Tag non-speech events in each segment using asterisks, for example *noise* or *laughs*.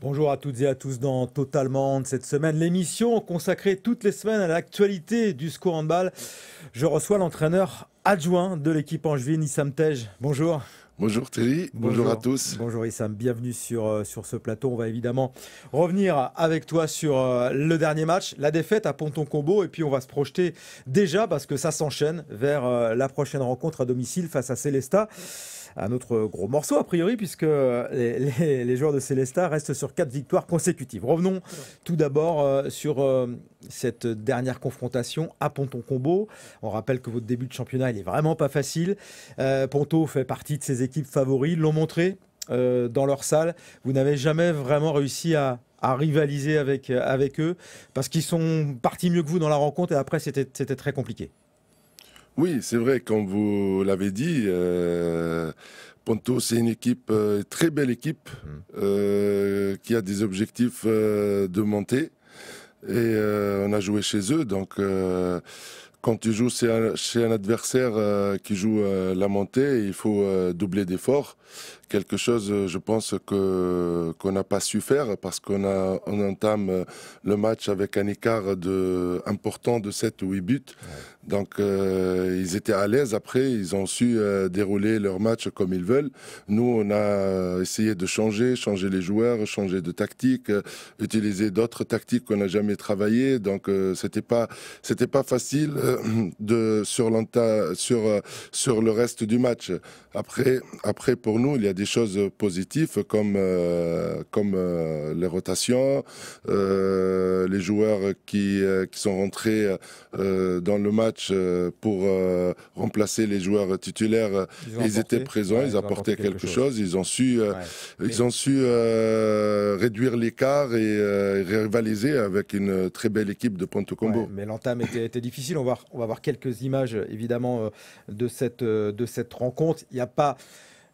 Bonjour à toutes et à tous dans Total Monde cette semaine. L'émission consacrée toutes les semaines à l'actualité du score handball. Je reçois l'entraîneur adjoint de l'équipe angevine, Issam Tej. Bonjour. Bonjour Thierry, bonjour, à tous. Bonjour Issam, bienvenue sur, euh, sur ce plateau. On va évidemment revenir avec toi sur euh, le dernier match, la défaite à Ponton Combo, et puis on va se projeter déjà, parce que ça s'enchaîne, vers euh, la prochaine rencontre à domicile face à Célesta. Un autre gros morceau a priori, puisque les, joueurs de Célesta restent sur quatre victoires consécutives. Revenons tout d'abord sur cette dernière confrontation à Ponton Combo. On rappelle que votre début de championnat, il est vraiment pas facile. Euh, Ponto fait partie de ses équipes favoris, l'ont montré euh, dans leur salle. Vous n'avez jamais vraiment réussi à, rivaliser avec, euh, avec eux parce qu'ils sont partis mieux que vous dans la rencontre et après c'était très compliqué. Oui, c'est vrai, comme vous l'avez dit, Ponto, c'est une équipe, très belle équipe, hmm. qui a des objectifs de monter et euh, on a joué chez eux, donc euh, quand tu joues chez un, adversaire euh, qui joue la montée, il faut doubler d'efforts quelque chose, euh, je pense, que qu'on n'a pas su faire parce qu'on a on entame euh, le match avec un écart de, important de 7 ou 8 buts. Donc euh, ils étaient à l'aise après, ils ont su dérouler leur match comme ils veulent. Nous, on a essayé de changer, changer les joueurs, changer de tactique, utiliser d'autres tactiques qu'on n'a jamais travaillées. Donc c'était pas c'était pas facile de sur sur sur le reste du match. Après après pour nous, il y a des des choses positives comme, euh, comme euh, les rotations, euh, les joueurs qui, qui sont rentrés dans le match pour remplacer les joueurs titulaires. Ils, étaient présents, ils, apportaient quelque, chose. ils ont su, ils ont su réduire l'écart et rivaliser avec une très belle équipe de Ponte Combo. mais l'entame était, était, difficile. On va, on va voir quelques images évidemment de cette, de cette rencontre. Il n'y a pas...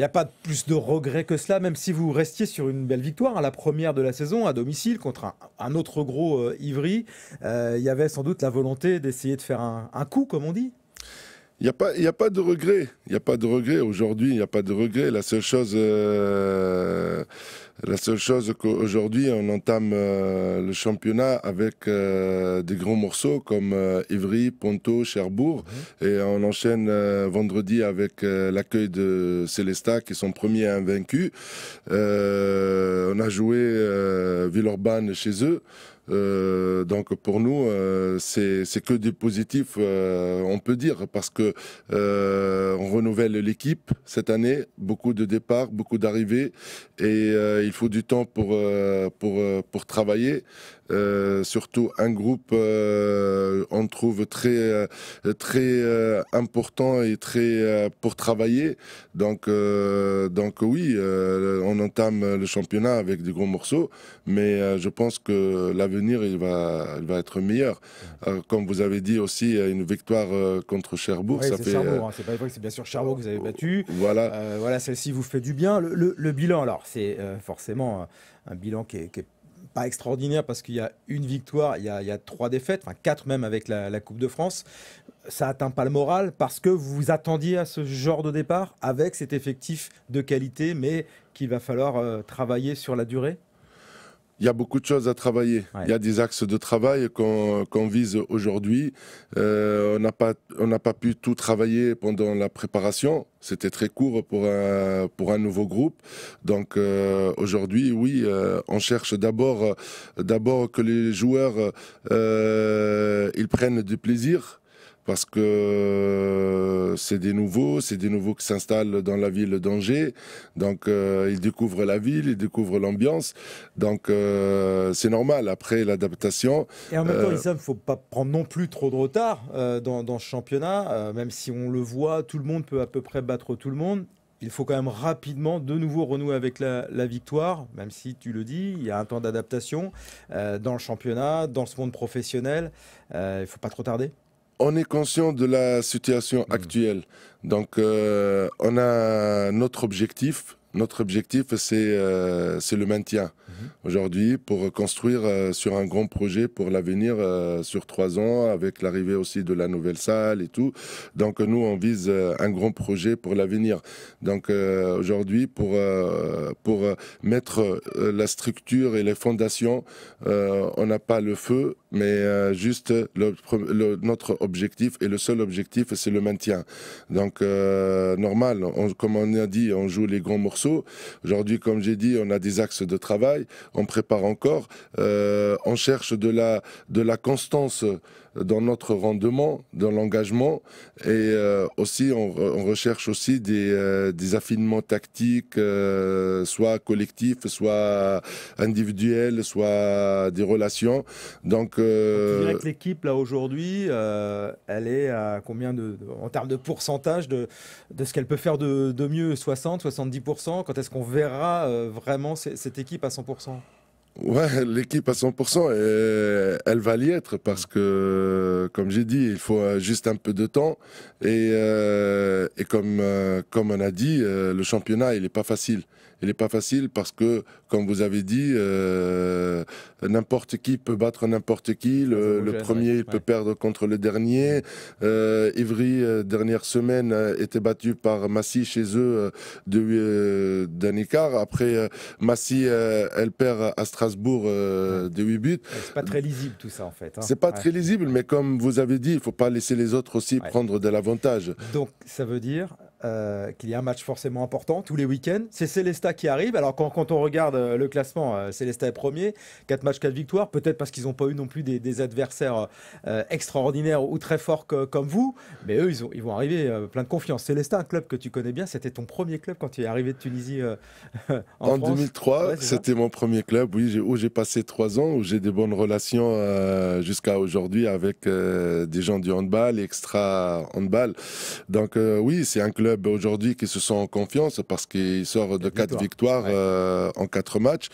Il n'y a pas plus de regret que cela, même si vous restiez sur une belle victoire, à hein, la première de la saison à domicile contre un, autre gros euh, Ivry. Euh, il y avait sans doute la volonté d'essayer de faire un, coup, comme on dit. Il n'y a, pas, a pas de regret. Il n'y a pas de regret aujourd'hui. Il n'y a pas de regret. La seule chose euh, la seule chose qu'aujourd'hui, on entame euh, le championnat avec euh, des grands morceaux comme Ivry, euh, Ponto, Cherbourg. Mhm. Et on enchaîne vendredi avec l'accueil de Célesta qui sont premiers invaincu. on a joué Villeurbanne chez eux. donc pour nous, c'est que du positif, on peut dire, parce que on renouvelle l'équipe cette année, beaucoup de départs, beaucoup d'arrivées, et il faut du temps pour, euh, pour, euh, pour travailler. Euh, surtout un groupe, on trouve très, très important et très pour travailler. Donc, donc oui, on entame le championnat avec des gros morceaux, mais je pense que l'avenir il va, va être meilleur. comme vous avez dit aussi, une victoire contre Cherbourg, hein. c'est bien sûr Cherbourg que vous avez battu. Voilà. celle-ci vous fait du bien. Le, le bilan, alors, c'est forcément forcément euh, un, bilan qui n'est pas extraordinaire parce qu'il y a une victoire, il y a, trois défaites, enfin quatre même avec la, Coupe de France. Ça atteint pas le moral parce que vous vous attendiez à ce genre de départ avec cet effectif de qualité, mais qu'il va falloir euh, travailler sur la durée il y a beaucoup de choses à travailler. Il y a des axes de travail qu'on vise aujourd'hui. Euh, on n'a pas, pas pu tout travailler pendant la préparation. C'était très court pour un, pour un nouveau groupe. Donc euh, aujourd'hui, oui, euh, on cherche d'abord d'abord que les joueurs ils prennent du plaisir parce que c'est des nouveaux, c'est des nouveaux qui s'installent dans la ville d'Angers. Donc euh, ils découvrent la ville, ils découvrent l'ambiance. Donc euh, c'est normal après l'adaptation. Et en même temps, euh, il ne faut pas prendre non plus trop de retard dans, ce championnat. même si on le voit, tout le monde peut à peu près battre tout le monde. Il faut quand même rapidement de nouveau renouer avec la, la victoire, même si tu le dis, il y a un temps d'adaptation dans le championnat, dans ce monde professionnel. il ne faut pas trop tarder on est conscient de la situation hmm. actuelle. Donc, euh, on a notre objectif. Notre objectif, c'est euh, le maintien. Mhm. aujourd'hui pour construire euh, sur un grand projet pour l'avenir euh, sur trois ans avec l'arrivée aussi de la nouvelle salle et tout. Donc nous on vise euh, un grand projet pour l'avenir. Donc aujourd'hui pour pour mettre la structure et les fondations, on n'a pas le feu, mais juste le, notre objectif et le seul objectif c'est le maintien. Donc normal, comme on a dit, on joue les grands morceaux. Aujourd'hui, comme j'ai dit, on a des axes de travail on prépare encore, on euh, cherche de la, de constance dans notre rendement, dans l'engagement. Et euh, aussi, on, recherche aussi des, euh, affinements tactiques, euh, soit collectifs, soit individuels, soit des relations. Donc, que l'équipe, là, aujourd'hui, elle est à combien de, en termes de pourcentage de, ce qu'elle peut faire de mieux 60, 70% Quand est-ce qu'on verra vraiment cette équipe à 100% Ouais, l'équipe à 100%, elle va l'y être parce que, comme j'ai dit, il faut euh, juste un peu de temps. Et, euh, comme, euh, comme on a dit, le championnat, il n'est pas facile. Il n'est pas facile parce que, comme vous avez dit, euh, n'importe qui peut battre n'importe qui. Le, premier peut perdre contre le dernier. Ivry, euh, euh, dernière semaine, était battu par Massy chez eux de d'un écart. Après, Massy, elle perd à Strasbourg de 8 buts. C'est pas très lisible tout ça en fait. Hein. C'est pas très lisible, mais comme vous avez dit, il faut pas laisser les autres aussi prendre de l'avantage. Donc ça veut dire euh, qu'il y a un match forcément important tous les week-ends. C'est Célesta qui arrive. Alors quand, on regarde euh, le classement, euh, célestat est premier, 4 matchs, 4 victoires, peut-être parce qu'ils n'ont pas eu non plus des, adversaires extraordinaires ou très forts comme vous, mais eux, ils, vont arriver plein de confiance. Célesta, un club que tu connais bien, c'était ton premier club quand tu es arrivé de Tunisie *laughs* en, 2003, c'était mon premier club, où j'ai passé 3 ans, où j'ai des bonnes relations jusqu'à aujourd'hui avec des gens du handball, extra handball. Donc oui, c'est un club aujourd'hui qui se sent en confiance parce qu'il sort de quatre victoires, euh, en quatre matchs.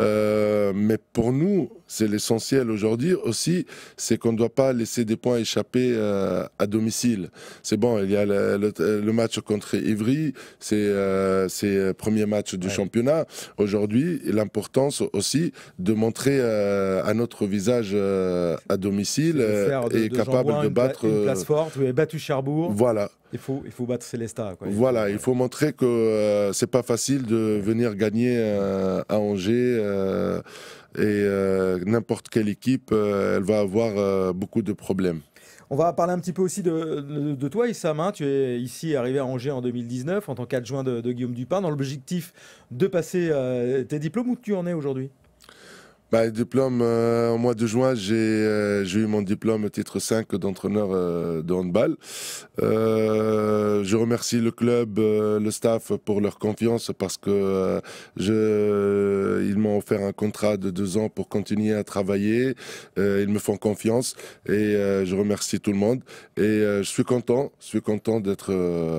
Euh, mais pour nous, c'est l'essentiel aujourd'hui aussi, c'est qu'on ne doit pas laisser des points échapper euh, à domicile. C'est bon, il y a le, match contre Ivry, c'est le premier match du championnat. Aujourd'hui, l'importance aussi de montrer à notre visage à domicile et capable de battre. vous avez battu Cherbourg. Voilà, il faut, il faut battre Célestat. Voilà, il faut montrer que euh, c'est pas facile de venir gagner à Angers. Euh, et euh, n'importe quelle équipe, elle va avoir beaucoup de problèmes. On va parler un petit peu aussi de, de, toi, Issam. Hein. Tu es ici arrivé à Angers en 2019 en tant qu'adjoint de, de, Guillaume Dupin dans l'objectif de passer tes diplômes. Où tu en es aujourd'hui bah, diplôme, euh, au mois de juin, j'ai euh, eu mon diplôme titre 5 d'entraîneur euh, de handball. Euh, je remercie le club, euh, le staff pour leur confiance parce que je, ils m'ont offert un contrat de deux ans pour continuer à travailler. ils me font confiance et je remercie tout le monde. Et je suis content, je suis content d'être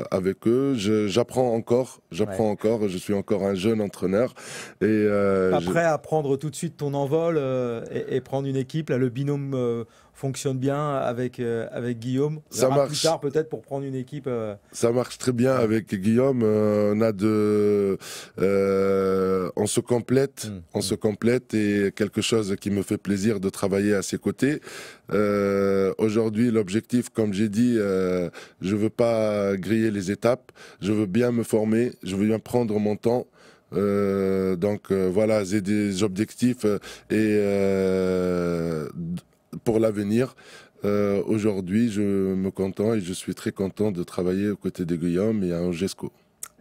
avec eux. J'apprends encore, j'apprends encore. Je suis encore un jeune entraîneur. Et, Pas je... prêt à prendre tout de suite ton entraîneur vol euh, et, prendre une équipe. Là, le binôme euh, fonctionne bien avec, euh, avec Guillaume. ça marche. Plus tard, peut-être, pour prendre une équipe. Ça marche très bien avec Guillaume. on a de. on se complète. Mmh. On se complète. Et quelque chose qui me fait plaisir de travailler à ses côtés. Aujourd'hui, l'objectif, comme j'ai dit, je veux pas griller les étapes. Je veux bien me former. Je veux bien prendre mon temps. Euh, donc euh, voilà, j'ai des objectifs euh, et pour l'avenir. Aujourd'hui, je me contente et je suis très content de travailler aux côtés de Guillaume et à Angesco.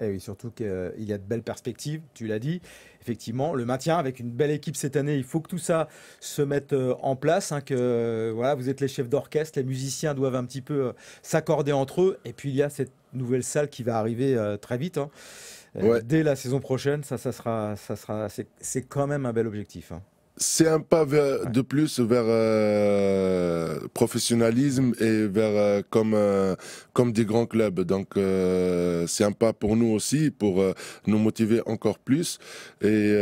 Et eh oui, surtout qu'il y a de belles perspectives, tu l'as dit. Effectivement, le maintien avec une belle équipe cette année, il faut que tout ça se mette en place. Hein, que voilà, vous êtes les chefs d'orchestre, les musiciens doivent un petit peu s'accorder entre eux. Et puis il y a cette nouvelle salle qui va arriver très vite. Hein dès la saison prochaine. Ça, sera, ça sera, c'est quand même un bel objectif. Hein c'est un pas de plus vers euh, professionnalisme et vers euh, comme euh, comme des grands clubs. Donc euh, c'est un pas pour nous aussi pour nous motiver encore plus et,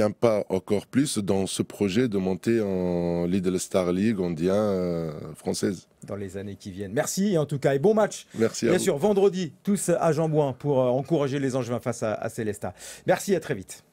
un pas encore plus dans ce projet de monter en la Star League on dit française. Dans les années qui viennent. Merci en tout cas et bon match. Merci. Bien sûr, vendredi tous à jean Jambouin pour encourager les Angevins face à, Célesta. Merci à très vite.